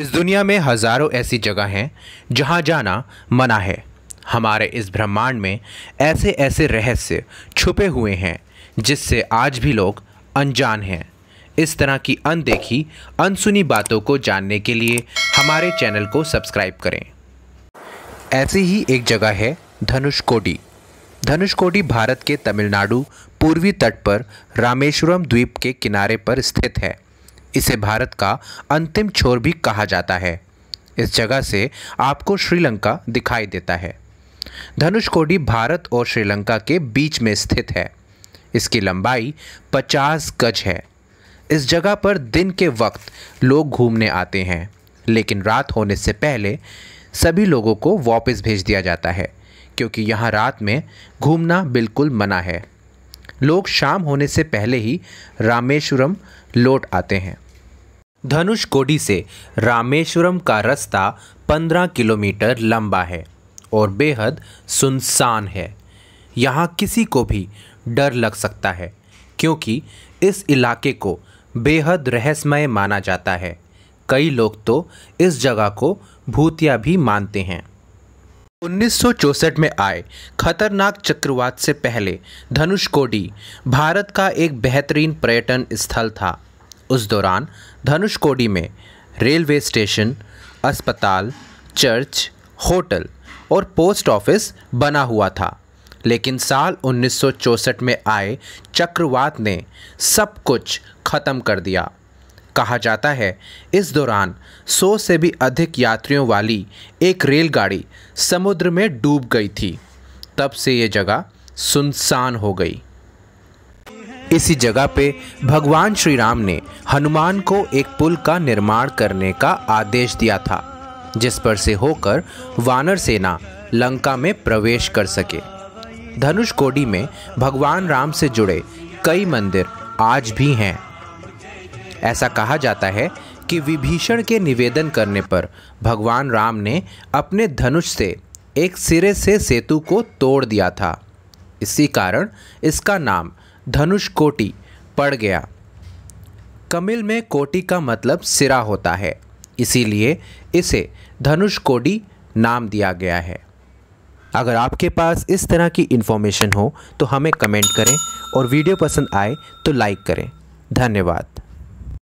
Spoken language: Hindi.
इस दुनिया में हज़ारों ऐसी जगह हैं जहाँ जाना मना है हमारे इस ब्रह्मांड में ऐसे ऐसे रहस्य छुपे हुए हैं जिससे आज भी लोग अनजान हैं इस तरह की अनदेखी अनसुनी बातों को जानने के लिए हमारे चैनल को सब्सक्राइब करें ऐसी ही एक जगह है धनुष कोडी धनुष भारत के तमिलनाडु पूर्वी तट पर रामेश्वरम द्वीप के किनारे पर स्थित है इसे भारत का अंतिम छोर भी कहा जाता है इस जगह से आपको श्रीलंका दिखाई देता है धनुषकोडी भारत और श्रीलंका के बीच में स्थित है इसकी लंबाई 50 गज है इस जगह पर दिन के वक्त लोग घूमने आते हैं लेकिन रात होने से पहले सभी लोगों को वापस भेज दिया जाता है क्योंकि यहाँ रात में घूमना बिल्कुल मना है लोग शाम होने से पहले ही रामेश्वरम लौट आते हैं धनुष कोडी से रामेश्वरम का रास्ता 15 किलोमीटर लंबा है और बेहद सुनसान है यहाँ किसी को भी डर लग सकता है क्योंकि इस इलाके को बेहद रहस्यमय माना जाता है कई लोग तो इस जगह को भूतिया भी मानते हैं 1964 में आए खतरनाक चक्रवात से पहले धनुषकोडी भारत का एक बेहतरीन पर्यटन स्थल था उस दौरान धनुष कोडी में रेलवे स्टेशन अस्पताल चर्च होटल और पोस्ट ऑफिस बना हुआ था लेकिन साल 1964 में आए चक्रवात ने सब कुछ ख़त्म कर दिया कहा जाता है इस दौरान 100 से भी अधिक यात्रियों वाली एक रेलगाड़ी समुद्र में डूब गई थी तब से ये जगह सुनसान हो गई इसी जगह पे भगवान श्री राम ने हनुमान को एक पुल का निर्माण करने का आदेश दिया था जिस पर से होकर वानर सेना लंका में प्रवेश कर सके धनुष कोडी में भगवान राम से जुड़े कई मंदिर आज भी हैं ऐसा कहा जाता है कि विभीषण के निवेदन करने पर भगवान राम ने अपने धनुष से एक सिरे से सेतु को तोड़ दिया था इसी कारण इसका नाम धनुष कोटि पड़ गया कमिल में कोटि का मतलब सिरा होता है इसीलिए इसे धनुष कोटि नाम दिया गया है अगर आपके पास इस तरह की इन्फॉर्मेशन हो तो हमें कमेंट करें और वीडियो पसंद आए तो लाइक करें धन्यवाद